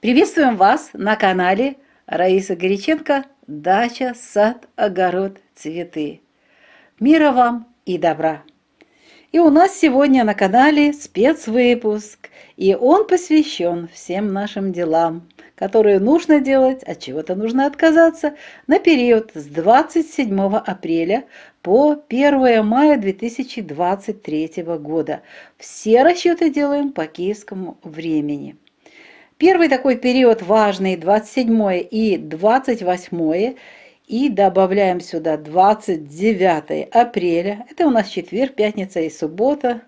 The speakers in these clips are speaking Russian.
Приветствуем вас на канале Раиса Горяченко «Дача, сад, огород, цветы». Мира вам и добра! И у нас сегодня на канале спецвыпуск, и он посвящен всем нашим делам, которые нужно делать, от чего-то нужно отказаться, на период с 27 апреля по 1 мая 2023 года. Все расчеты делаем по киевскому времени. Первый такой период важный 27 и 28 и добавляем сюда 29 апреля. Это у нас четверг, пятница и суббота.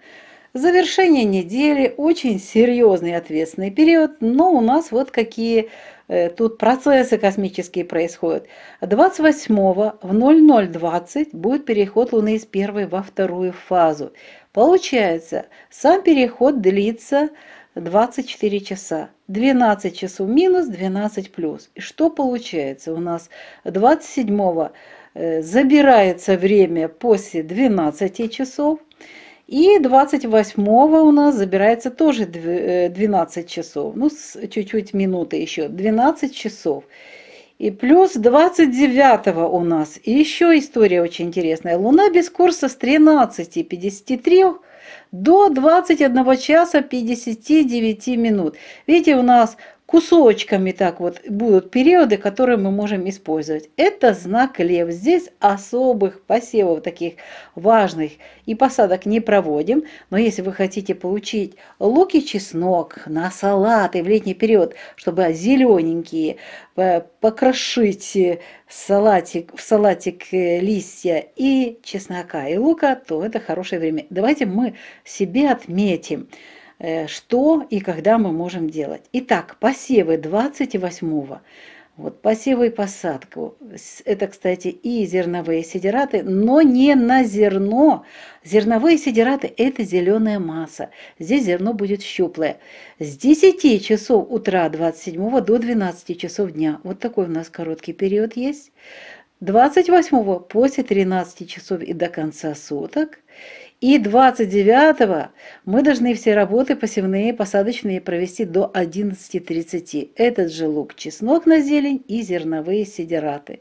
Завершение недели, очень серьезный ответственный период, но у нас вот какие э, тут процессы космические происходят. 28 в 00.20 будет переход Луны из первой во вторую фазу. Получается, сам переход длится 24 часа. 12 часов минус, 12 плюс. И что получается? У нас 27 э, забирается время после 12 часов, и 28 у нас забирается тоже 12 э, часов. Ну, чуть-чуть минуты еще. 12 часов. И плюс 29 у нас. И еще история очень интересная. Луна без курса с 13.53 до 21 часа 59 минут. Видите, у нас кусочками так вот будут периоды, которые мы можем использовать. Это знак лев. Здесь особых посевов таких важных и посадок не проводим. Но если вы хотите получить лук и чеснок на салаты в летний период, чтобы зелененькие, э, покрошить салатик, в салатик э, листья и чеснока и лука, то это хорошее время. Давайте мы себе отметим – Э, что и когда мы можем делать. Итак, посевы 28-го. Вот посевы и посадку. Это, кстати, и зерновые сидераты, но не на зерно. Зерновые сидераты – это зеленая масса. Здесь зерно будет щуплое. С 10 часов утра 27 до 12 часов дня. Вот такой у нас короткий период есть. 28 после 13 часов и до конца суток. И 29 мы должны все работы посевные, посадочные провести до 11.30. Этот же лук, чеснок на зелень и зерновые сидераты.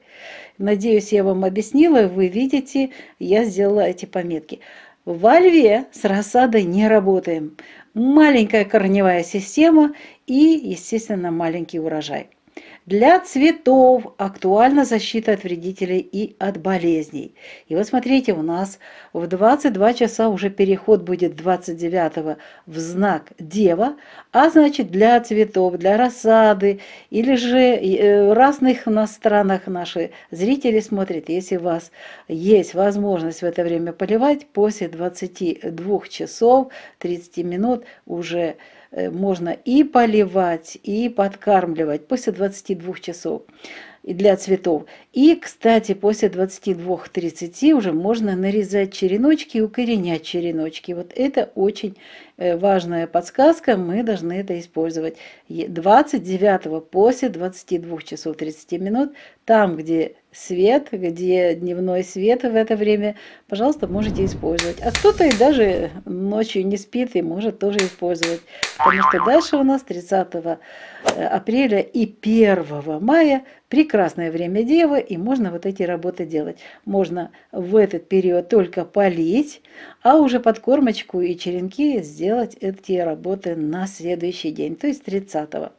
Надеюсь, я вам объяснила, вы видите, я сделала эти пометки. Во льве с рассадой не работаем. Маленькая корневая система и, естественно, маленький урожай. Для цветов актуальна защита от вредителей и от болезней. И вот смотрите, у нас в 22 часа уже переход будет 29 в знак Дева, а значит для цветов, для рассады или же э, разных на странах наши зрители смотрят, если у вас есть возможность в это время поливать, после 22 часов 30 минут уже Э, можно и поливать, и подкармливать после 22 часов для цветов. И, кстати, после 22-30 уже можно нарезать череночки и укоренять череночки. Вот это очень Э, важная подсказка, мы должны это использовать. 29 после 22 часов 30 минут, там, где свет, где дневной свет в это время, пожалуйста, можете использовать. А кто-то и даже ночью не спит и может тоже использовать. Потому что дальше у нас 30 э, апреля и 1 мая прекрасное время Девы, и можно вот эти работы делать. Можно в этот период только полить, а уже подкормочку и черенки сделать делать эти работы на следующий день, то есть 30 -го.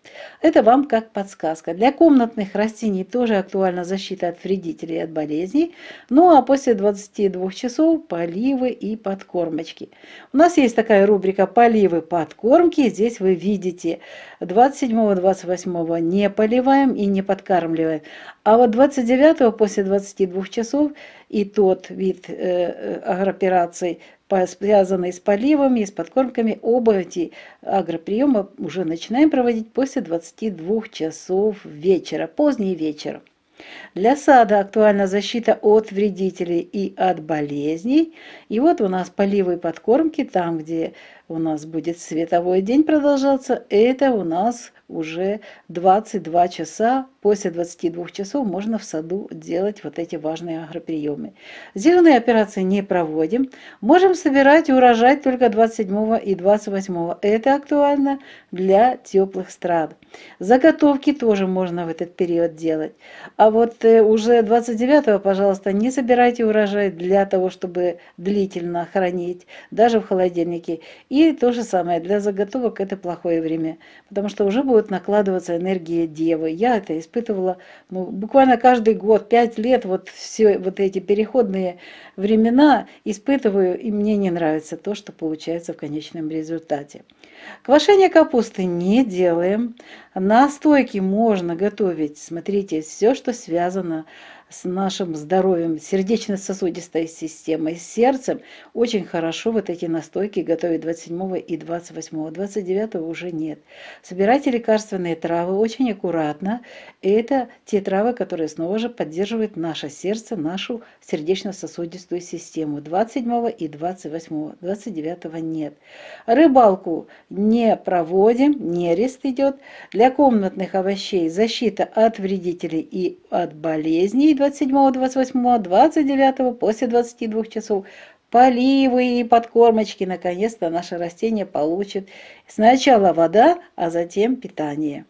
Это вам как подсказка. Для комнатных растений тоже актуальна защита от вредителей и от болезней. Ну а после 22 часов поливы и подкормочки. У нас есть такая рубрика «Поливы, подкормки». Здесь вы видите 27-28 не поливаем и не подкармливаем. А вот 29 после 22 часов и тот вид э, э агропераций, связанные с поливами и с подкормками, оба эти агроприема уже начинаем проводить после 22 часов вечера, поздний вечер. Для сада актуальна защита от вредителей и от болезней. И вот у нас поливы и подкормки там, где у нас будет световой день продолжаться, это у нас уже 22 часа. После 22 часов можно в саду делать вот эти важные агроприемы. Зеленые операции не проводим. Можем собирать и урожай только 27 и 28. Это актуально для теплых стран. Заготовки тоже можно в этот период делать. А вот э, уже 29, пожалуйста, не собирайте урожай для того, чтобы длительно хранить, даже в холодильнике. И то же самое для заготовок это плохое время, потому что уже будет накладываться энергия девы. Я это испытывала ну, буквально каждый год, пять лет, вот все вот эти переходные времена испытываю, и мне не нравится то, что получается в конечном результате. Квашение капусты не делаем. Настойки можно готовить, смотрите, все, что связано с с нашим здоровьем, сердечно-сосудистой системой, с сердцем, очень хорошо вот эти настойки готовят 27 и 28. 29 уже нет. Собирайте лекарственные травы очень аккуратно. И это те травы, которые снова же поддерживают наше сердце, нашу сердечно-сосудистую систему. 27 и 28. 29 нет. Рыбалку не проводим, нерест идет. Для комнатных овощей защита от вредителей и от болезней 27, 28, 29, после 22 часов поливы и подкормочки. Наконец-то наше растение получит сначала вода, а затем питание.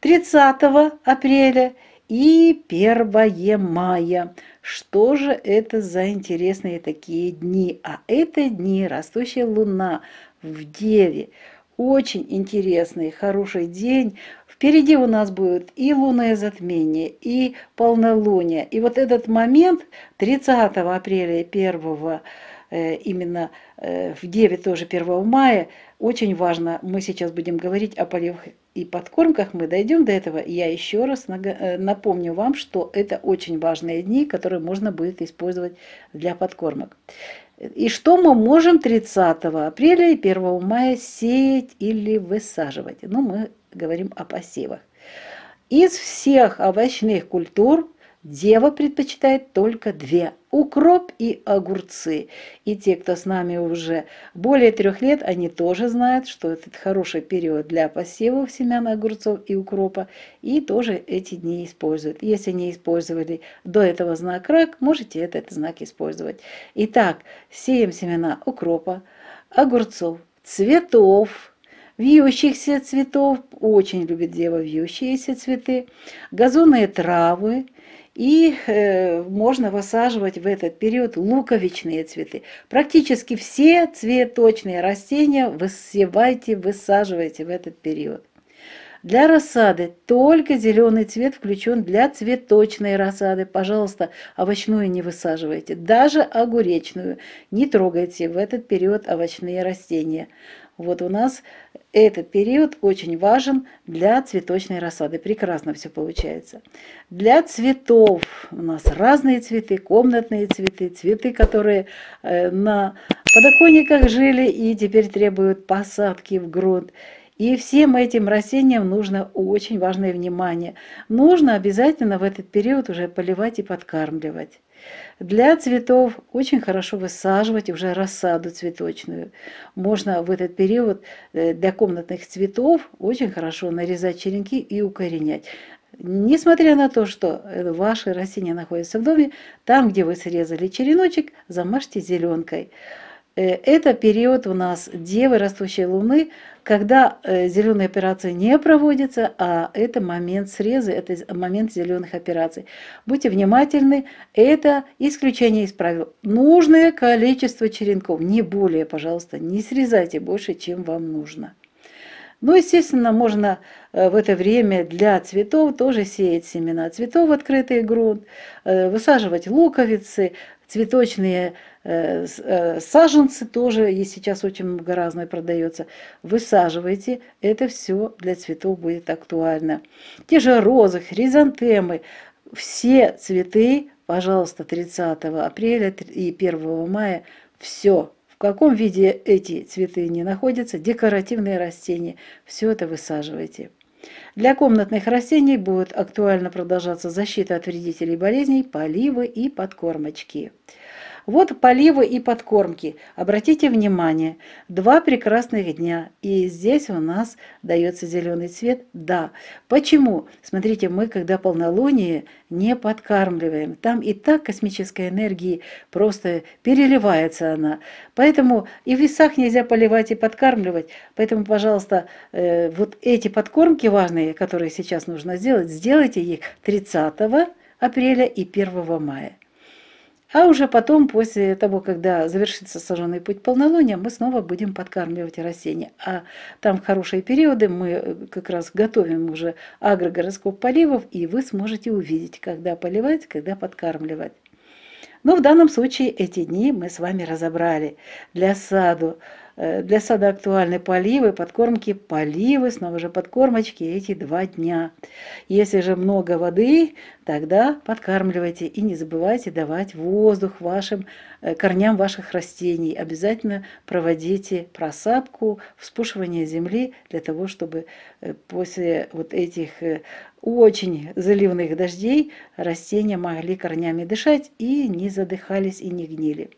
30 апреля и 1 мая. Что же это за интересные такие дни? А это дни растущая луна в Деве. Очень интересный, хороший день. Впереди у нас будет и лунное затмение, и полнолуние. И вот этот момент 30 апреля и 1 э, именно э, в 9 тоже 1 мая. Очень важно, мы сейчас будем говорить о полевых и подкормках, мы дойдем до этого. Я еще раз э, напомню вам, что это очень важные дни, которые можно будет использовать для подкормок. И что мы можем 30 апреля и 1 мая сеять или высаживать? Ну, мы говорим о посевах. Из всех овощных культур Дева предпочитает только две – укроп и огурцы. И те, кто с нами уже более трех лет, они тоже знают, что этот хороший период для посевов семян огурцов и укропа, и тоже эти дни используют. Если не использовали до этого знак рак, можете этот знак использовать. Итак, сеем семена укропа, огурцов, цветов, вьющихся цветов, очень любит дева вьющиеся цветы, газонные травы, и э, можно высаживать в этот период луковичные цветы. Практически все цветочные растения высевайте, высаживайте в этот период. Для рассады только зеленый цвет включен для цветочной рассады. Пожалуйста, овощную не высаживайте, даже огуречную. Не трогайте в этот период овощные растения. Вот у нас этот период очень важен для цветочной рассады. Прекрасно все получается. Для цветов у нас разные цветы, комнатные цветы, цветы, которые э, на подоконниках жили и теперь требуют посадки в грунт. И всем этим растениям нужно очень важное внимание. Нужно обязательно в этот период уже поливать и подкармливать. Для цветов очень хорошо высаживать уже рассаду цветочную. Можно в этот период э, для комнатных цветов очень хорошо нарезать черенки и укоренять. Несмотря на то, что э, ваши растения находятся в доме, там, где вы срезали череночек, замажьте зеленкой. Э, это период у нас Девы растущей Луны, когда э, зеленые операции не проводятся, а это момент срезы, это момент зеленых операций. Будьте внимательны, это исключение из правил. Нужное количество черенков, не более, пожалуйста, не срезайте больше, чем вам нужно. Ну, естественно, можно э, в это время для цветов тоже сеять семена цветов в открытый грунт, высаживать луковицы, цветочные Э, э, саженцы тоже есть сейчас очень много разное продается. Высаживайте, это все для цветов будет актуально. Те же розы, хризантемы, все цветы, пожалуйста, 30 апреля и 1 мая, все в каком виде эти цветы не находятся, декоративные растения, все это высаживайте. Для комнатных растений будет актуально продолжаться защита от вредителей и болезней, поливы и подкормочки. Вот поливы и подкормки. Обратите внимание, два прекрасных дня, и здесь у нас дается зеленый цвет. Да. Почему? Смотрите, мы, когда полнолуние, не подкармливаем. Там и так космической энергии просто переливается она. Поэтому и в весах нельзя поливать и подкармливать. Поэтому, пожалуйста, э, вот эти подкормки важные, которые сейчас нужно сделать, сделайте их 30 апреля и 1 мая. А уже потом, после того, когда завершится сожженный путь полнолуния, мы снова будем подкармливать растения. А там в хорошие периоды мы э, как раз готовим уже агрогороскоп поливов, и вы сможете увидеть, когда поливать, когда подкармливать. Но в данном случае эти дни мы с вами разобрали для саду. Э, для сада актуальны поливы, подкормки, поливы, снова же подкормочки эти два дня. Если же много воды, тогда подкармливайте и не забывайте давать воздух вашим э, корням ваших растений. Обязательно проводите просапку, вспушивание земли для того, чтобы э, после вот этих очень заливных дождей растения могли корнями дышать и не задыхались и не гнили.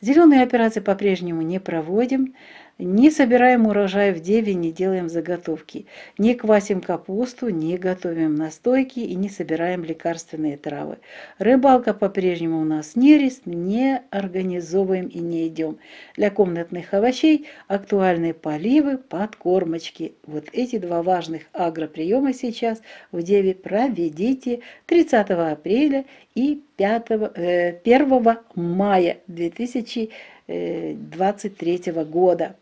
Зеленые операции по-прежнему не проводим. Не собираем урожай в деве, не делаем заготовки. Не квасим капусту, не готовим настойки и не собираем лекарственные травы. Рыбалка по-прежнему у нас нерест, не организовываем и не идем. Для комнатных овощей актуальны поливы, подкормочки. Вот эти два важных агроприема сейчас в деве проведите 30 апреля и 5, 1 э, мая 2020 2023 года.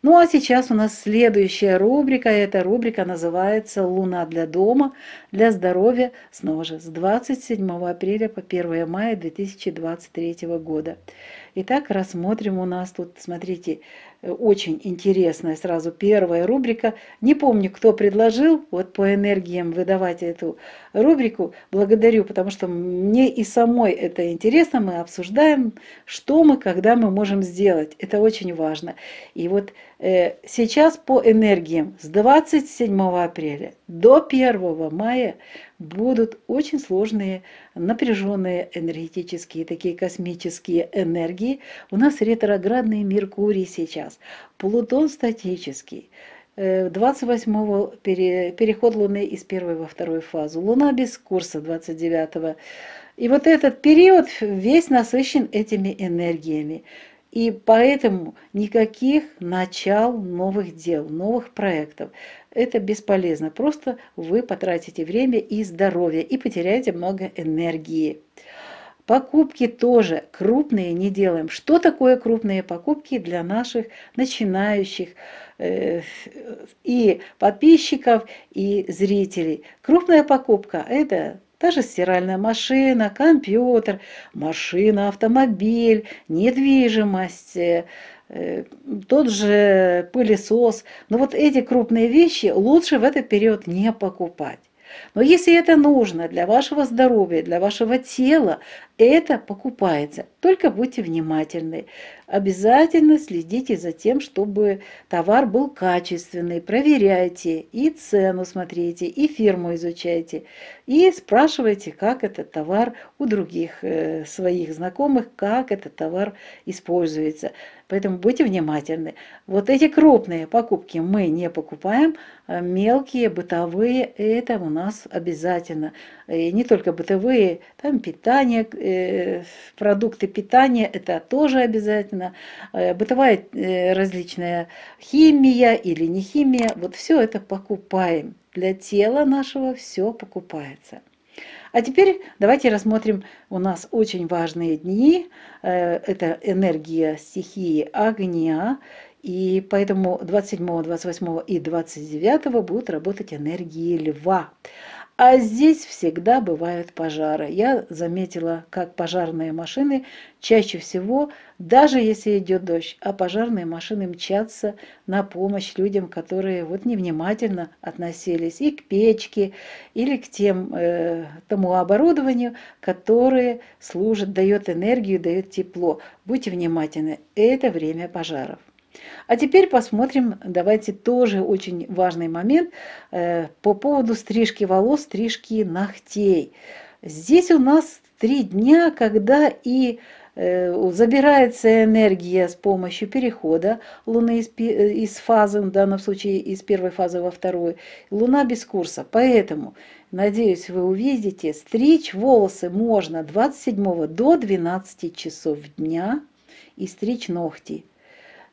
Ну а сейчас у нас следующая рубрика. Эта рубрика называется «Луна для дома, для здоровья» снова же с 27 апреля по 1 мая 2023 года. Итак, рассмотрим у нас тут, смотрите, Э, очень интересная сразу первая рубрика. Не помню, кто предложил вот по энергиям выдавать эту рубрику. Благодарю, потому что мне и самой это интересно. Мы обсуждаем, что мы, когда мы можем сделать. Это очень важно. И вот э, сейчас по энергиям с 27 апреля до 1 мая будут очень сложные, напряженные энергетические, такие космические энергии. У нас ретроградный Меркурий сейчас, Плутон статический. 28-го э, пере, переход Луны из первой во вторую фазу. Луна без курса 29-го. И вот этот период весь насыщен этими энергиями. И поэтому никаких начал новых дел, новых проектов это бесполезно. Просто вы потратите время и здоровье, и потеряете много энергии. Покупки тоже крупные не делаем. Что такое крупные покупки для наших начинающих э, и подписчиков, и зрителей? Крупная покупка – это та же стиральная машина, компьютер, машина, автомобиль, недвижимость э, – Э, тот же пылесос. Но вот эти крупные вещи лучше в этот период не покупать. Но если это нужно для вашего здоровья, для вашего тела, это покупается. Только будьте внимательны. Обязательно следите за тем, чтобы товар был качественный. Проверяйте и цену смотрите, и фирму изучайте. И спрашивайте, как этот товар у других э, своих знакомых, как этот товар используется. Поэтому будьте внимательны. Вот эти крупные покупки мы не покупаем, а мелкие, бытовые, это у нас обязательно. И не только бытовые, там питание, э, продукты питания, это тоже обязательно. Э, бытовая э, различная химия или не химия, вот все это покупаем. Для тела нашего все покупается. А теперь давайте рассмотрим у нас очень важные дни. Э, это энергия стихии огня. И поэтому 27, 28 и 29 будут работать энергии льва. А здесь всегда бывают пожары. Я заметила, как пожарные машины чаще всего, даже если идет дождь, а пожарные машины мчатся на помощь людям, которые вот невнимательно относились и к печке, или к тем, э, тому оборудованию, которое служит, дает энергию, дает тепло. Будьте внимательны, это время пожаров. А теперь посмотрим, давайте тоже очень важный момент э, по поводу стрижки волос, стрижки ногтей. Здесь у нас три дня, когда и э, забирается энергия с помощью перехода Луны из, э, из фазы, в данном случае из первой фазы во вторую. Луна без курса. Поэтому, надеюсь, вы увидите, стричь волосы можно 27 до 12 часов дня и стричь ногти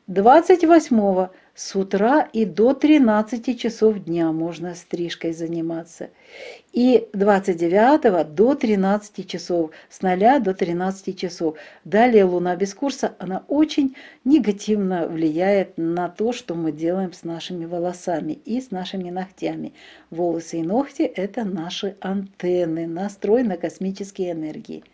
28 с утра и до 13 часов дня можно стрижкой заниматься. И 29 до 13 часов, с 0 до 13 часов. Далее луна без курса, она очень негативно влияет на то, что мы делаем с нашими волосами и с нашими ногтями. Волосы и ногти – это наши антенны, настрой на космические энергии.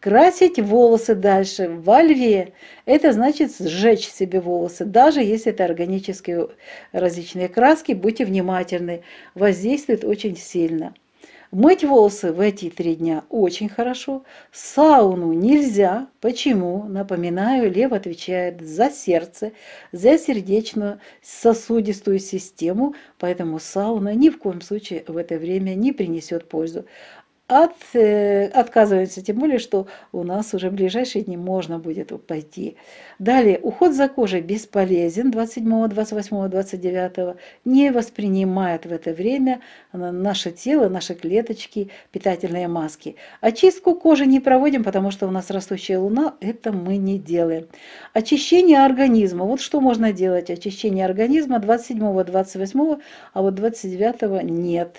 Красить волосы дальше во льве – это значит сжечь себе волосы, даже если это органические различные краски, будьте внимательны, воздействует очень сильно. Мыть волосы в эти три дня очень хорошо. Сауну нельзя. Почему? Напоминаю, лев отвечает за сердце, за сердечную сосудистую систему, поэтому сауна ни в коем случае в это время не принесет пользу от, э, отказываемся тем более, что у нас уже в ближайшие дни можно будет пойти. Далее, уход за кожей бесполезен 27, 28, 29, не воспринимает в это время наше тело, наши клеточки, питательные маски. Очистку кожи не проводим, потому что у нас растущая луна, это мы не делаем. Очищение организма, вот что можно делать, очищение организма 27, 28, а вот 29 нет.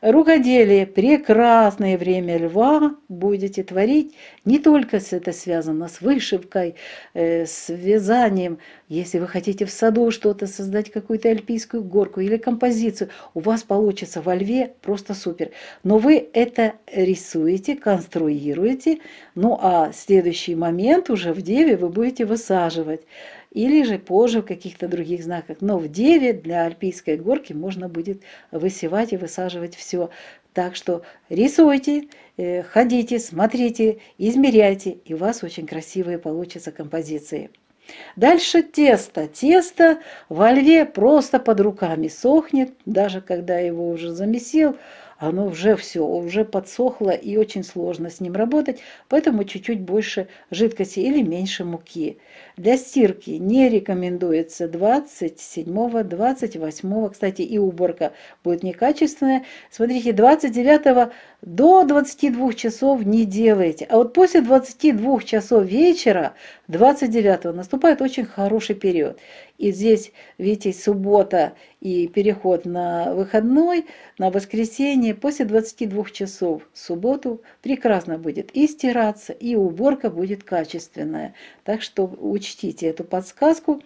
Рукоделие – прекрасное время льва, будете творить. Не только с это связано с вышивкой, э, с вязанием. Если вы хотите в саду что-то создать, какую-то альпийскую горку или композицию, у вас получится во льве просто супер. Но вы это рисуете, конструируете, ну а следующий момент уже в деве вы будете высаживать или же позже в каких-то других знаках. Но в Деве для альпийской горки можно будет высевать и высаживать все. Так что рисуйте, э, ходите, смотрите, измеряйте, и у вас очень красивые получатся композиции. Дальше тесто. Тесто во льве просто под руками сохнет, даже когда его уже замесил, оно уже все, уже подсохло и очень сложно с ним работать, поэтому чуть-чуть больше жидкости или меньше муки. Для стирки не рекомендуется 27-28, кстати, и уборка будет некачественная. Смотрите, 29 до 22 часов не делайте. А вот после 22 часов вечера, 29 наступает очень хороший период. И здесь, видите, суббота и переход на выходной, на воскресенье. После 22 часов в субботу прекрасно будет и стираться, и уборка будет качественная. Так что учите учтите эту подсказку.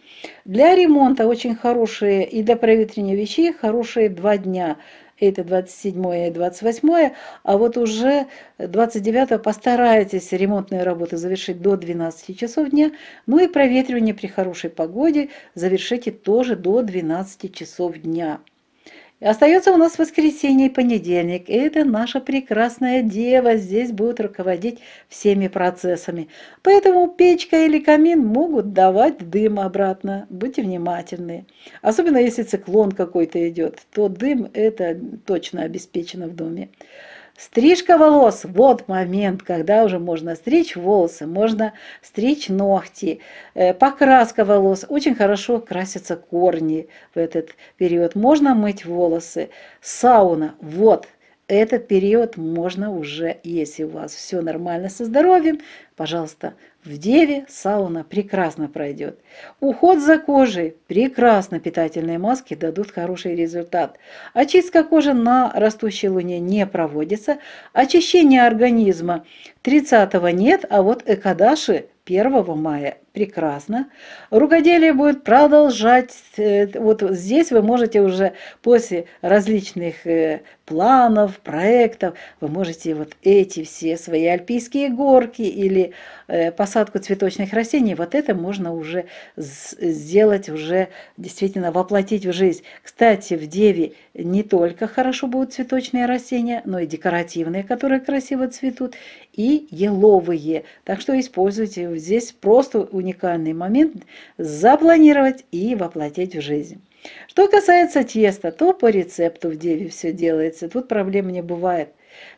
Для ремонта очень хорошие и для проветривания вещей хорошие два дня. Это 27 и 28, а вот уже 29 постарайтесь ремонтные работы завершить до 12 часов дня. Ну и проветривание при хорошей погоде завершите тоже до 12 часов дня. И остается у нас воскресенье и понедельник. И это наша прекрасная дева здесь будет руководить всеми процессами. Поэтому печка или камин могут давать дым обратно. Будьте внимательны. Особенно если циклон какой-то идет, то дым это точно обеспечено в доме. Стрижка волос – вот момент, когда уже можно стричь волосы, можно стричь ногти. Э, покраска волос – очень хорошо красятся корни в этот период. Можно мыть волосы. Сауна – вот этот период можно уже, если у вас все нормально со здоровьем, пожалуйста, в деве сауна прекрасно пройдет. Уход за кожей прекрасно. Питательные маски дадут хороший результат. Очистка кожи на растущей луне не проводится. Очищение организма 30-го нет, а вот Экадаши 1 мая. Прекрасно. Рукоделие будет продолжать. Э, вот здесь вы можете уже после различных э, планов, проектов, вы можете вот эти все свои альпийские горки или э, посадку цветочных растений, вот это можно уже сделать, уже действительно воплотить в жизнь. Кстати, в Деве не только хорошо будут цветочные растения, но и декоративные, которые красиво цветут, и еловые. Так что используйте здесь просто уникальный момент запланировать и воплотить в жизнь. Что касается теста, то по рецепту в Деве все делается. Тут проблем не бывает.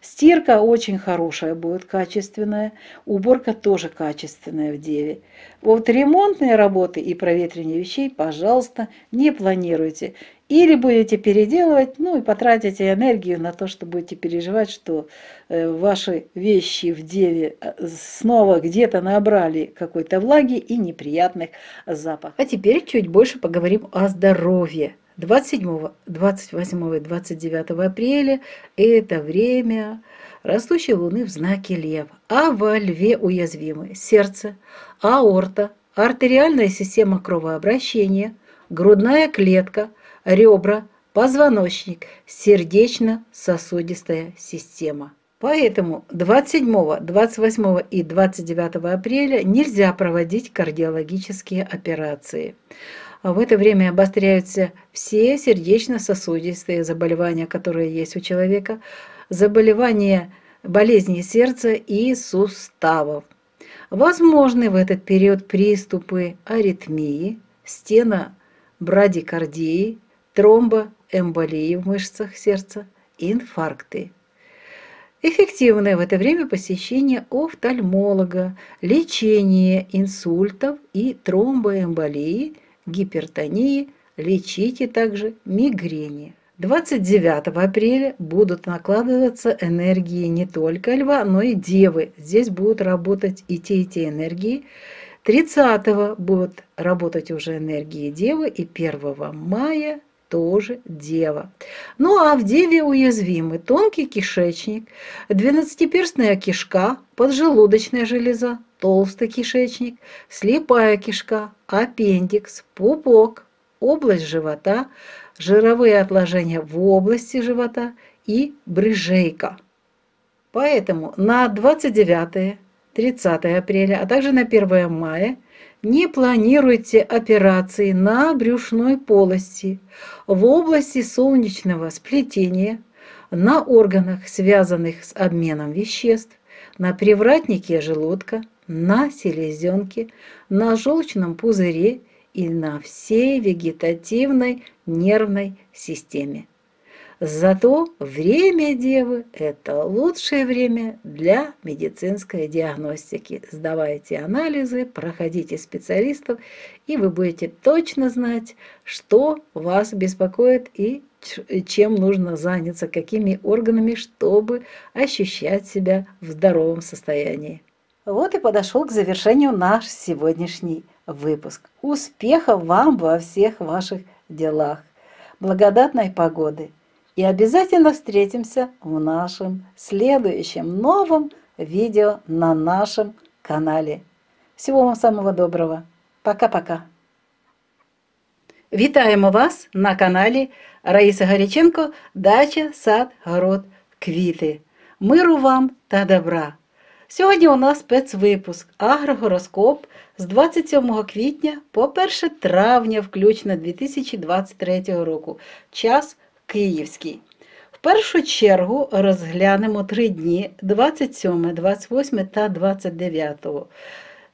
Стирка очень хорошая будет, качественная. Уборка тоже качественная в Деве. Вот ремонтные работы и проветривание вещей, пожалуйста, не планируйте. Или будете переделывать, ну и потратите энергию на то, что будете переживать, что э, ваши вещи в деве э, снова где-то набрали какой-то влаги и неприятных запахов. А теперь чуть больше поговорим о здоровье. 27, 28 и 29 апреля – это время растущей луны в знаке лев, а во льве уязвимы сердце, аорта, артериальная система кровообращения, грудная клетка – ребра, позвоночник, сердечно-сосудистая система. Поэтому 27, 28 и 29 апреля нельзя проводить кардиологические операции. А в это время обостряются все сердечно-сосудистые заболевания, которые есть у человека, заболевания болезни сердца и суставов. Возможны в этот период приступы аритмии, стена брадикардии, тромбоэмболии в мышцах сердца, инфаркты. Эффективное в это время посещение офтальмолога, лечение инсультов и тромбоэмболии, гипертонии, лечите также мигрени. 29 апреля будут накладываться энергии не только льва, но и девы. Здесь будут работать и те, и те энергии. 30 будут работать уже энергии девы и 1 мая тоже дева. Ну а в деве уязвимы тонкий кишечник, двенадцатиперстная кишка, поджелудочная железа, толстый кишечник, слепая кишка, аппендикс, пупок, область живота, жировые отложения в области живота и брыжейка. Поэтому на 29 е 30 апреля, а также на 1 мая не планируйте операции на брюшной полости, в области солнечного сплетения, на органах, связанных с обменом веществ, на привратнике желудка, на селезенке, на желчном пузыре и на всей вегетативной нервной системе. Зато время девы – это лучшее время для медицинской диагностики. Сдавайте анализы, проходите специалистов, и вы будете точно знать, что вас беспокоит и чем нужно заняться, какими органами, чтобы ощущать себя в здоровом состоянии. Вот и подошел к завершению наш сегодняшний выпуск. Успехов вам во всех ваших делах. Благодатной погоды! И обязательно встретимся в нашем следующем новом видео на нашем канале. Всего вам самого доброго. Пока-пока. Вітаємо вас на канале Раиса Горяченко. Дача, сад, город, квіти. Миру вам та добра! Сьогодні у нас спецвипуск Агрогороскоп з 27 квітня по 1 травня, включно 2023 року. Час київський. В першу чергу розглянемо три дні 27, 28 та 29.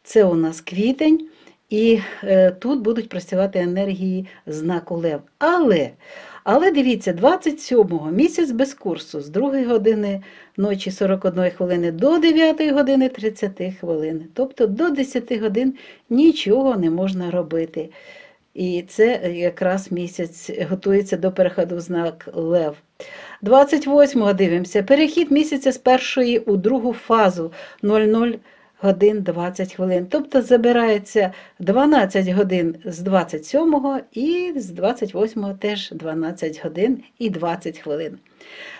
Це у нас квітень, і е, тут будуть працювати енергії знаку Лев. Але але дивіться, 27 місяць без курсу з 2 години ночі 41 хвилини до 9 години 30 хвилин, тобто до 10 годин нічого не можна робити. І це якраз місяць готується до переходу в знак Лев. 28-го дивимося. Перехід місяця з першої у другу фазу 00 годин 20 хвилин. Тобто забирається 12 годин з 27-го і з 28-го теж 12 годин і 20 хвилин.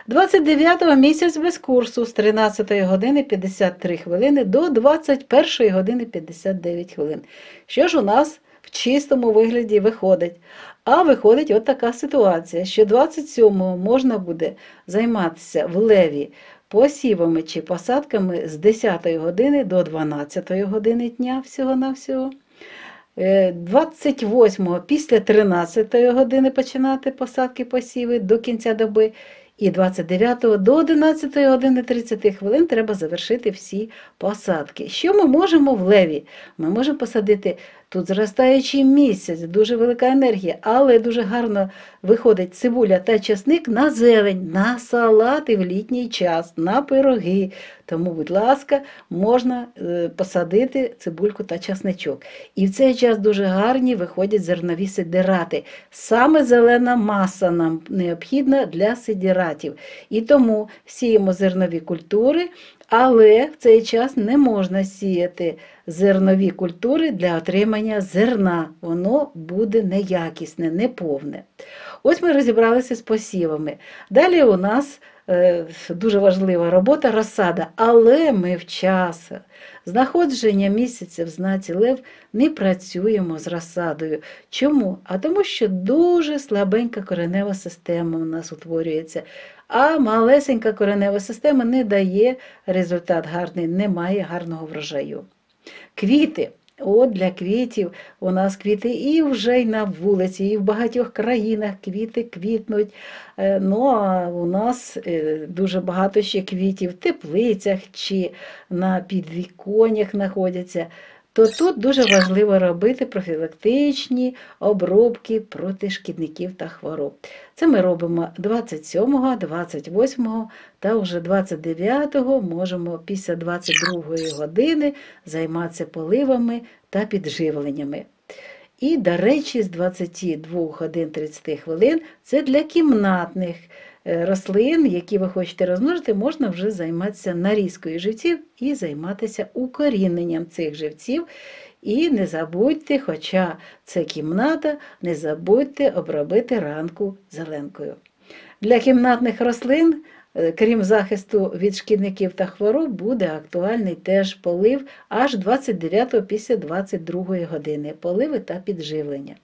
29-го місяць без курсу з 13 ї години 53 хвилини до 21 ї години 59 хвилин. Що ж у нас? в чистому вигляді виходить. А виходить от така ситуація, що 27-го можна буде займатися в леві посівами чи посадками з 10 ї години до 12 ї години дня всього-навсього. 28-го е, після 13 ї години починати посадки посіви до кінця доби. І 29 до 11 години 30 хвилин треба завершити всі посадки. Що ми можемо в леві? Ми можемо посадити Тут зростаючий місяць, дуже велика енергія, але дуже гарно виходить цибуля та часник на зелень, на салати в літній час, на пироги. Тому, будь ласка, можна е, посадити цибульку та часничок. І в цей час дуже гарні виходять зернові сидирати. Саме зелена маса нам необхідна для сидіратів. І тому сіємо зернові культури але в цей час не можна сіяти зернові культури для отримання зерна. Воно буде неякісне, неповне. Ось ми розібралися з посівами. Далі у нас е, дуже важлива робота розсада, але ми в час знаходження місяця в знаці лев не працюємо з розсадою. Чому? А тому, що дуже слабенька коренева система у нас утворюється а малесенька коренева система не дає результат гарний, не має гарного врожаю. Квіти. От для квітів у нас квіти і вже й на вулиці, і в багатьох країнах квіти квітнуть. Е, ну а у нас е, дуже багато ще квітів в теплицях чи на підвіконнях знаходяться то тут дуже важливо робити профілактичні обробки проти шкідників та хвороб. Це ми робимо 27, 28 та вже 29 можемо після 22 ї години займатися поливами та підживленнями. І, до речі, з 22 годин 30 хвилин це для кімнатних. Е, рослин, які ви хочете розмножити, можна вже займатися нарізкою живців і займатися укоріненням цих живців. І не забудьте, хоча це кімната, не забудьте обробити ранку зеленкою. Для кімнатних рослин. Е, крім захисту від шкідників та хвороб, буде актуальний теж полив аж 29 після 22 години поливи та підживлення.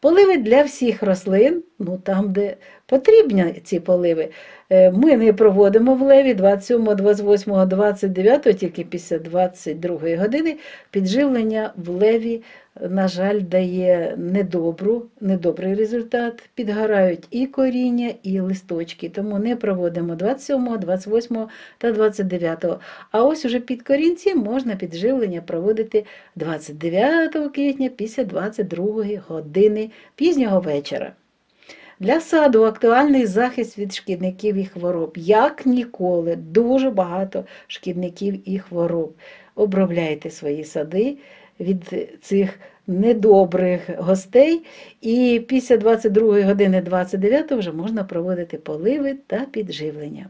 Поливи для всіх рослин, ну там, де потрібні ці поливи. Е, ми не проводимо в леві 27, 28, 29, тільки після 22 години підживлення в леві на жаль, дає недобру, недобрий результат. Підгорають і коріння, і листочки, тому не проводимо 27, 28 та 29. А ось уже під корінці можна підживлення проводити 29 квітня після 22 години пізнього вечора. Для саду актуальний захист від шкідників і хвороб. Як ніколи, дуже багато шкідників і хвороб. Обробляйте свої сади від цих недобрих гостей. І після 22 години 29 вже можна проводити поливи та підживлення.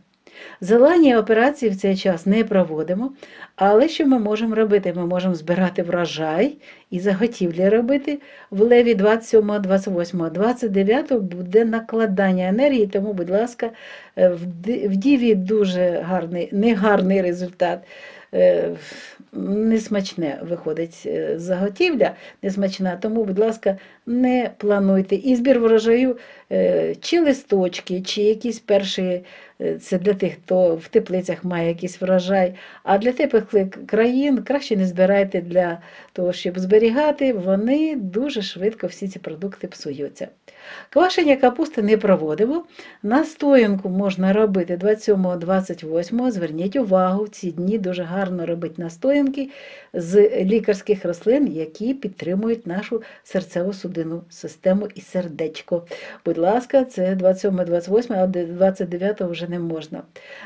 Зелені операції в цей час не проводимо, але що ми можемо робити? Ми можемо збирати врожай і заготівлі робити. В леві 27, 28, 29 буде накладання енергії, тому, будь ласка, е, в діві дуже гарний, негарний результат. Е, несмачне виходить е, заготівля, несмачна, тому, будь ласка, не плануйте. І збір врожаю е, чи листочки, чи якісь перші, е, це для тих, хто в теплицях має якийсь врожай. А для теплих країн краще не збирайте для того, щоб зберігати, вони дуже швидко всі ці продукти псуються. Квашення капусти не проводимо. Настоянку можна робити 27-28. Зверніть увагу, в ці дні дуже гарно робити настоянки з лікарських рослин, які підтримують нашу серцево-судинну систему і сердечко. Будь ласка, це 27-28, а 29 вже не можна.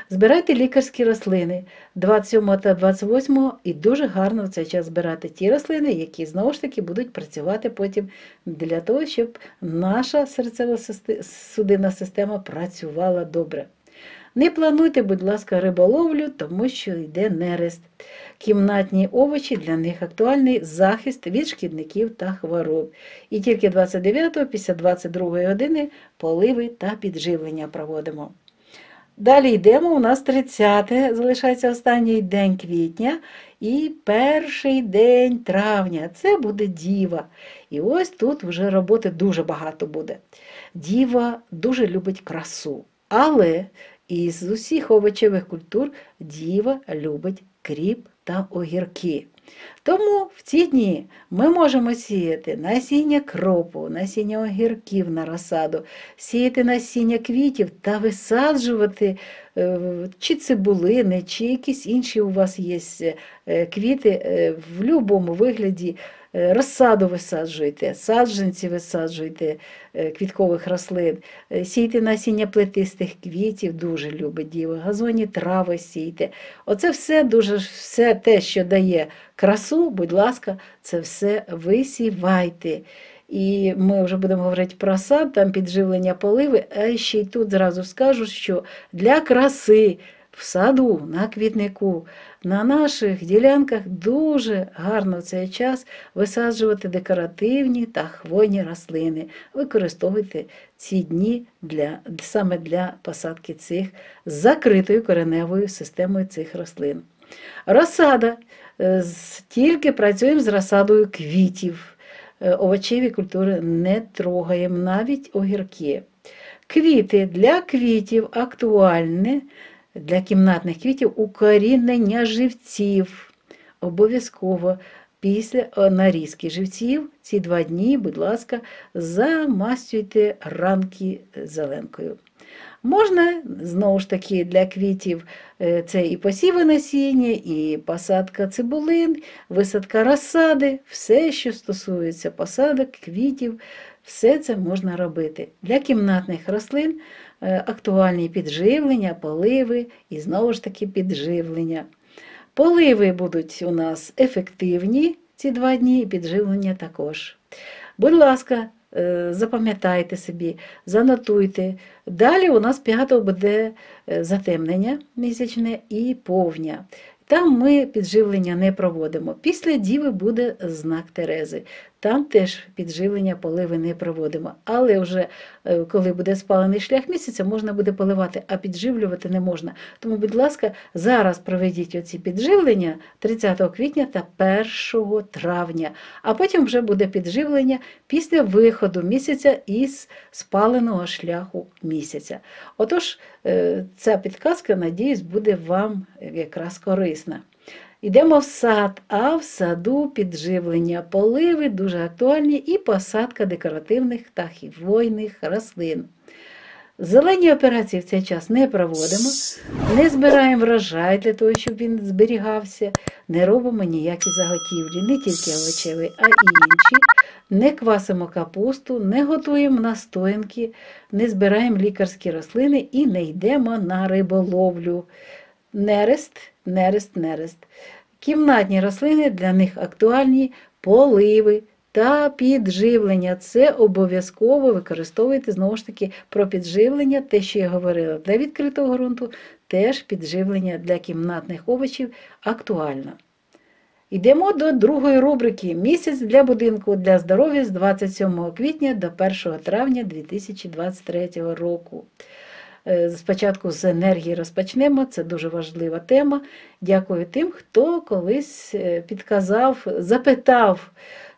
Збирайте лікарські рослини 27 та 28 і дуже гарно в цей час збирати ті рослини, які знову ж таки будуть працювати потім для того, щоб наша ваша серцево-судинна система працювала добре. Не плануйте, будь ласка, риболовлю, тому що йде нерест. Кімнатні овочі для них актуальний захист від шкідників та хвороб. І тільки 29 після 22 години поливи та підживлення проводимо. Далі йдемо, у нас 30 те залишається останній день квітня і перший день травня. Це буде діва. І ось тут вже роботи дуже багато буде. Діва дуже любить красу, але із усіх овочевих культур діва любить кріп та огірки. Тому в ці дні ми можемо сіяти насіння кропу, насіння огірків на розсаду, сіяти насіння квітів та висаджувати е, чи цибулини, чи якісь інші у вас є е, квіти е, в будь-якому вигляді. Е, розсаду висаджуйте, саджанці висаджуйте е, квіткових рослин, е, сійте насіння плетистих квітів, дуже любить діва, газоні трави сійте. Оце все дуже все те, що дає красу, будь ласка, це все висівайте. І ми вже будемо говорити про сад, там підживлення поливи. А ще й тут зразу скажу, що для краси в саду, на квітнику. На наших ділянках дуже гарно в цей час висаджувати декоративні та хвойні рослини. Використовуйте ці дні для, саме для посадки цих з закритою кореневою системою цих рослин. Розсада. Е, тільки працюємо з розсадою квітів. Е, Овочеві культури не трогаємо, навіть огірки. Квіти для квітів актуальне для кімнатних квітів укорінення живців. Обов'язково після е, нарізки живців ці два дні, будь ласка, замастюйте ранки е, зеленкою. Можна, знову ж таки, для квітів е, це і посіви насіння, і посадка цибулин, висадка розсади, все, що стосується посадок, квітів, все це можна робити. Для кімнатних рослин Е, актуальні підживлення, поливи і знову ж таки підживлення. Поливи будуть у нас ефективні ці два дні, і підживлення також. Будь ласка, е, запам'ятайте собі, занотуйте. Далі у нас 5 буде е, затемнення місячне і повня. Там ми підживлення не проводимо. Після діви буде знак Терези. Там теж підживлення поливи не проводимо. Але вже е, коли буде спалений шлях місяця, можна буде поливати, а підживлювати не можна. Тому, будь ласка, зараз проведіть оці підживлення 30 квітня та 1 травня, а потім вже буде підживлення після виходу місяця із спаленого шляху місяця. Отож, е, ця підказка, надіюсь, буде вам якраз корисна. Йдемо в сад, а в саду підживлення, поливи дуже актуальні і посадка декоративних та хвойних рослин. Зелені операції в цей час не проводимо, не збираємо врожай для того, щоб він зберігався, не робимо ніякі заготівлі, не тільки овочеві, а й інші. Не квасимо капусту, не готуємо настоянки, не збираємо лікарські рослини і не йдемо на риболовлю. Нерест нерест, нерест. Кімнатні рослини для них актуальні поливи. Та підживлення. Це обов'язково використовуйте, знову ж таки, про підживлення, те, що я говорила, для відкритого ґрунту теж підживлення для кімнатних овочів актуально. Йдемо до другої рубрики Місяць для будинку для здоров'я з 27 квітня до 1 травня 2023 року. Е, спочатку з енергії розпочнемо, це дуже важлива тема. Дякую тим, хто колись е, підказав, запитав,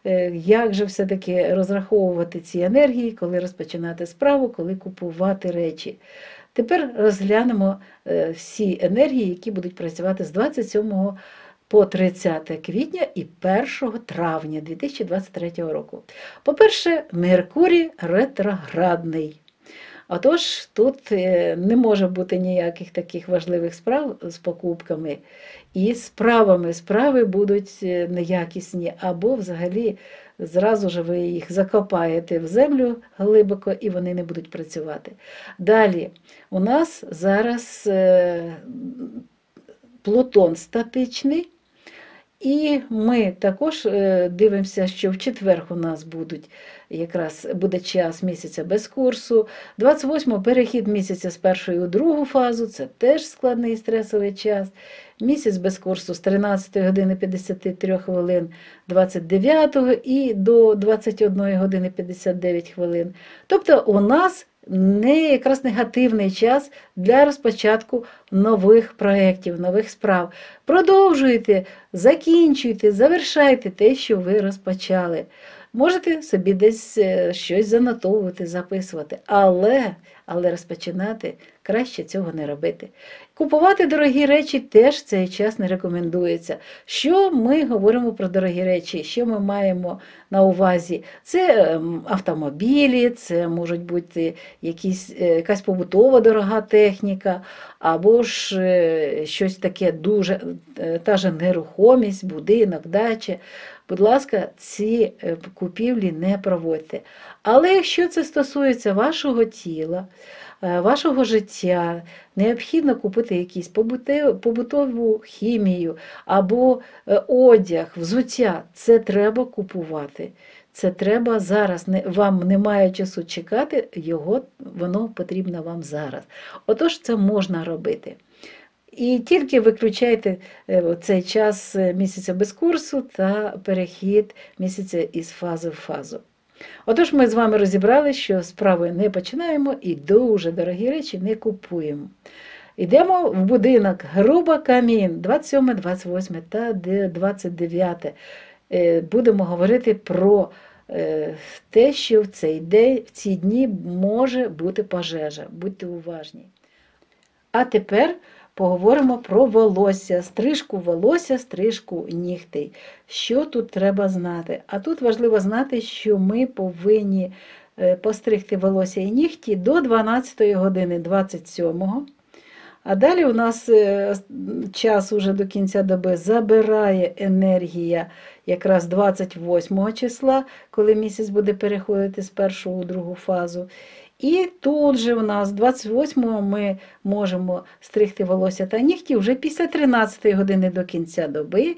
е, як же все-таки розраховувати ці енергії, коли розпочинати справу, коли купувати речі. Тепер розглянемо всі енергії, які будуть працювати з 27 по 30 квітня і 1 травня 2023 року. По-перше, Меркурій ретроградний. Отож, тут е, не може бути ніяких таких важливих справ з покупками, і справами справи будуть е, неякісні, або взагалі зразу ж ви їх закопаєте в землю глибоко і вони не будуть працювати. Далі у нас зараз е, Плутон статичний. І ми також е, дивимося, що в четвер у нас будуть якраз буде час місяця без курсу. 28 го перехід місяця з першої у другу фазу, це теж складний і стресовий час. Місяць без курсу з 13 години 53 хвилин 29 і до 21 години 59 хвилин. Тобто у нас не якраз негативний час для розпочатку нових проєктів, нових справ. Продовжуйте, закінчуйте, завершайте те, що ви розпочали. Можете собі десь е, щось занотовувати, записувати, але але розпочинати краще цього не робити. Купувати дорогі речі теж в цей час не рекомендується. Що ми говоримо про дорогі речі? Що ми маємо на увазі? Це ем, автомобілі, це можуть бути якісь, е, якась побутова дорога техніка, або ж е, щось таке дуже е, та же нерухомість, будинок, дача. Будь ласка, ці купівлі не проводьте. Але якщо це стосується вашого тіла, Е, вашого життя необхідно купити якісь побутову хімію або е, одяг, взуття. Це треба купувати. Це треба зараз. Вам немає часу чекати, його воно потрібно вам зараз. Отож, це можна робити. І тільки виключайте е, цей час місяця без курсу та перехід місяця із фази в фазу. Отож, ми з вами розібрали, що справи не починаємо і дуже дорогі речі не купуємо. Йдемо в будинок Груба Камін, 27, 28 та 29. Е, будемо говорити про е, те, що в цей день, в ці дні може бути пожежа. Будьте уважні. А тепер поговоримо про волосся, стрижку волосся, стрижку нігтей. Що тут треба знати? А тут важливо знати, що ми повинні е, постригти волосся і нігті до 12 години 27-го. А далі у нас е, час уже до кінця доби забирає енергія якраз 28 числа, коли місяць буде переходити з першого у другу фазу. І тут же у нас 28-го ми можемо стригти волосся та нігті вже після 13 ї години до кінця доби.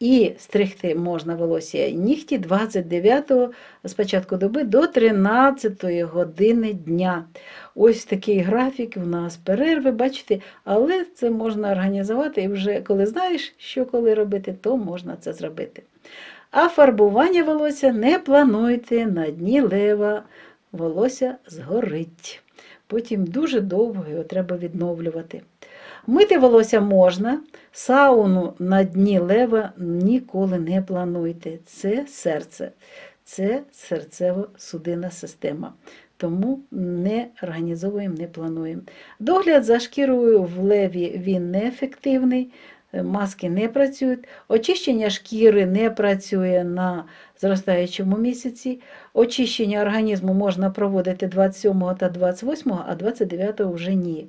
І стригти можна волосся нігті 29 го з початку доби до 13 ї години дня. Ось такий графік у нас перерви, бачите, але це можна організувати і вже коли знаєш, що коли робити, то можна це зробити. А фарбування волосся не плануйте на дні лева, волосся згорить. Потім дуже довго його треба відновлювати. Мити волосся можна, сауну на дні лева ніколи не плануйте. Це серце, це серцево-судинна система. Тому не організовуємо, не плануємо. Догляд за шкірою в леві він неефективний, е, маски не працюють, очищення шкіри не працює на зростаючому місяці. Очищення організму можна проводити 27 та 28, а 29 вже ні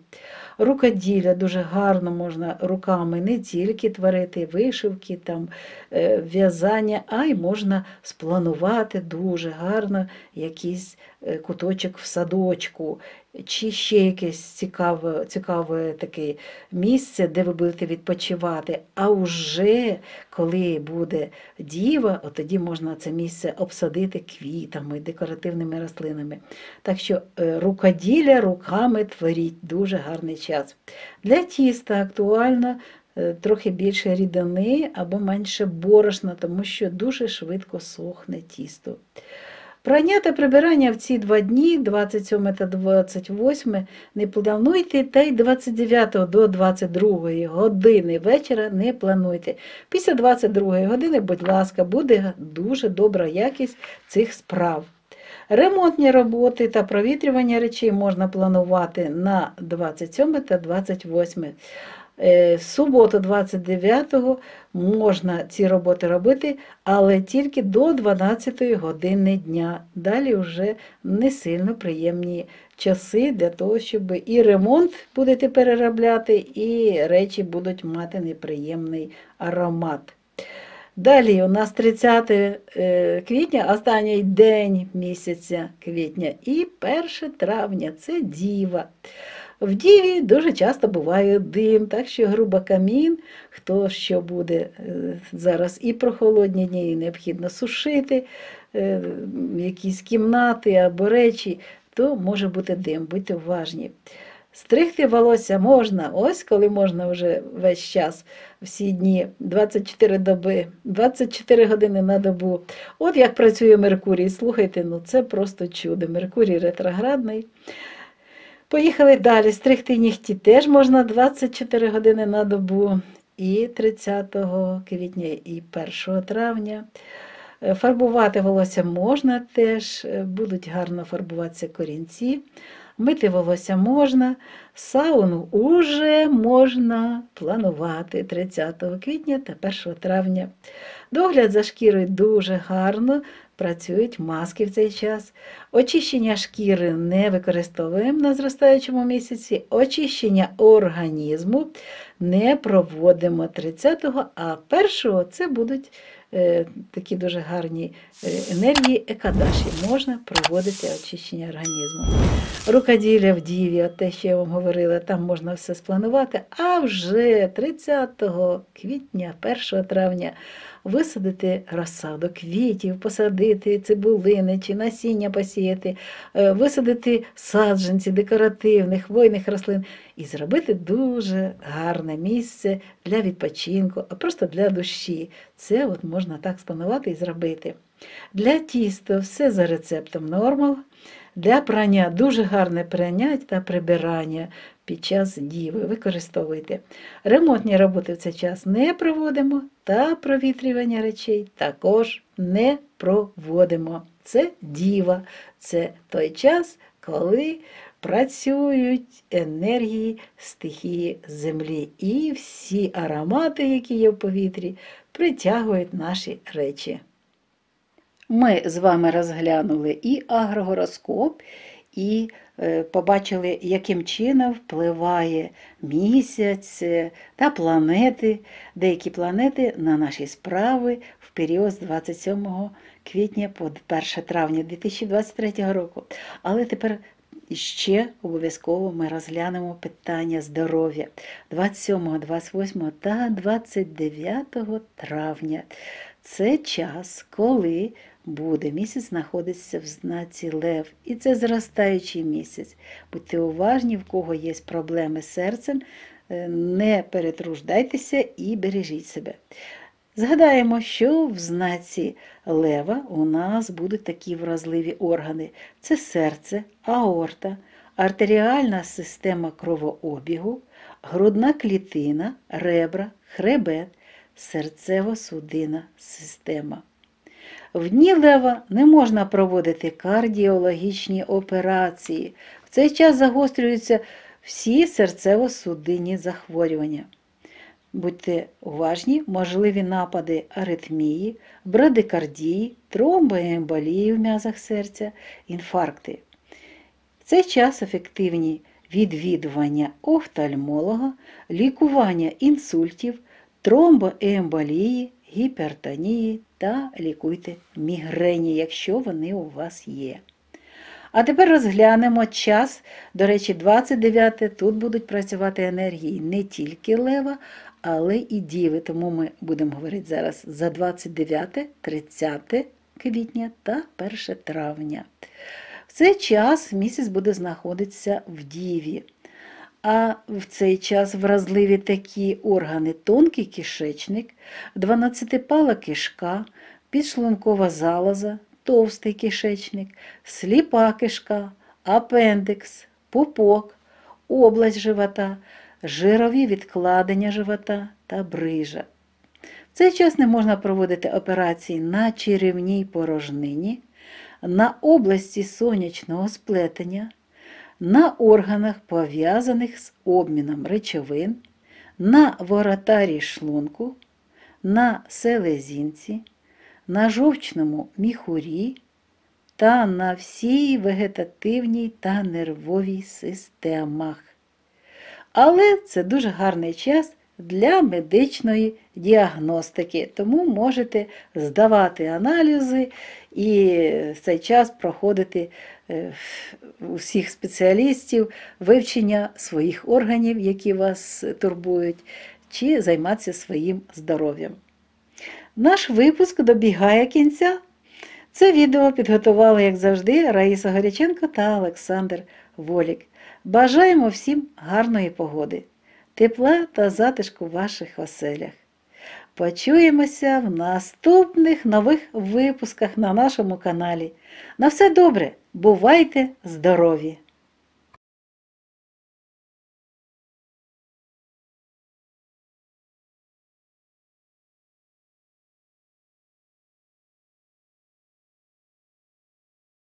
рукоділля дуже гарно можна руками не тільки творити вишивки, там, е, в'язання, а й можна спланувати дуже гарно якісь Е, куточок в садочку, чи ще якесь цікаве цікаве таке місце, де ви будете відпочивати. А вже коли буде діва, от тоді можна це місце обсадити квітами, декоративними рослинами. Так що е, рукоділля руками творіть дуже гарний час. Для тіста актуально. Е, трохи більше рідини або менше борошна, тому що дуже швидко сохне тісто. Прання та прибирання в ці два дні, 27 та 28, не плануйте, та й 29 до 22 години вечора не плануйте. Після 22 години, будь ласка, буде дуже добра якість цих справ. Ремонтні роботи та провітрювання речей можна планувати на 27 та 28. В е, суботу, 29-го, можна ці роботи робити, але тільки до 12-ї години дня. Далі вже не сильно приємні часи для того, щоб і ремонт будете переробляти, і речі будуть мати неприємний аромат. Далі у нас 30 е, квітня, останній день місяця квітня, і 1 травня це діва. В Діві дуже часто буває дим, так що груба грубокамін, хто що буде е, зараз і прохолодні дні, і необхідно сушити е, якісь кімнати або речі, то може бути дим, будьте уважні. Стригти волосся можна, ось коли можна вже весь час, всі дні, 24 доби, 24 години на добу. От як працює Меркурій, слухайте, ну це просто чудо. Меркурій ретроградний. Поїхали далі. Стригти нігті теж можна 24 години на добу, і 30 квітня, і 1 травня. Е, фарбувати волосся можна теж, е, будуть гарно фарбуватися корінці. Мити волосся можна, сауну уже можна планувати 30 квітня та 1 травня. Догляд за шкірою дуже гарно працюють маски в цей час. Очищення шкіри не використовуємо на зростаючому місяці, очищення організму не проводимо 30-го, а 1-го це будуть е, такі дуже гарні е, енергії, екадаші. Можна проводити очищення організму. Рукоділля в Діві, те, що я вам говорила, там можна все спланувати. А вже 30 квітня, 1 травня висадити розсадок, квітів, посадити цибулини чи насіння посіяти, е, висадити саджанці декоративних, хвойних рослин і зробити дуже гарне місце для відпочинку, а просто для душі. Це от можна так спанувати і зробити. Для тіста все за рецептом нормал. Для прання дуже гарне прання та прибирання під час діви використовуйте. Ремонтні роботи в цей час не проводимо, та провітрювання речей також не проводимо. Це діва, це той час, коли працюють енергії стихії землі. І всі аромати, які є в повітрі, притягують наші речі. Ми з вами розглянули і агрогороскоп, і Е, побачили, яким чином впливає місяць е, та планети, деякі планети на наші справи в період з 27 квітня по 1 травня 2023 року. Але тепер ще обов'язково ми розглянемо питання здоров'я 27, 28 та 29 травня. Це час, коли буде. Місяць знаходиться в знаці Лев, і це зростаючий місяць. Будьте уважні, в кого є проблеми з серцем, е, не перетруждайтеся і бережіть себе. Згадаємо, що в знаці лева у нас будуть такі вразливі органи: це серце, аорта, артеріальна система кровообігу, грудна клітина, ребра, хребет, серцево-судина система. В дні лева не можна проводити кардіологічні операції. В цей час загострюються всі серцево-судинні захворювання. Будьте уважні, можливі напади аритмії, брадикардії, тромбоемболії в м'язах серця, інфаркти. В цей час ефективні відвідування офтальмолога, лікування інсультів, тромбоемболії, гіпертонії та лікуйте мігрені, якщо вони у вас є. А тепер розглянемо час. До речі, 29 тут будуть працювати енергії не тільки лева, але і діви. Тому ми будемо говорити зараз за 29, 30 квітня та 1 травня. В цей час місяць буде знаходитися в Діві а в цей час вразливі такі органи тонкий кишечник, 12-пала кишка, підшлункова залоза, товстий кишечник, сліпа кишка, апендекс, пупок, область живота, жирові відкладення живота та брижа. В цей час не можна проводити операції на черевній порожнині, на області сонячного сплетення на органах, пов'язаних з обміном речовин, на воротарі шлунку, на селезінці, на жовчному міхурі та на всій вегетативній та нервовій системах. Але це дуже гарний час для медичної діагностики, тому можете здавати аналізи і цей час проходити Е, усіх спеціалістів, вивчення своїх органів, які вас турбують, чи займатися своїм здоров'ям. Наш випуск добігає кінця. Це відео підготували, як завжди, Раїса Горяченко та Олександр Волік. Бажаємо всім гарної погоди, тепла та затишку в ваших оселях. Почуємося в наступних нових випусках на нашому каналі. На все добре! Бувайте здорові!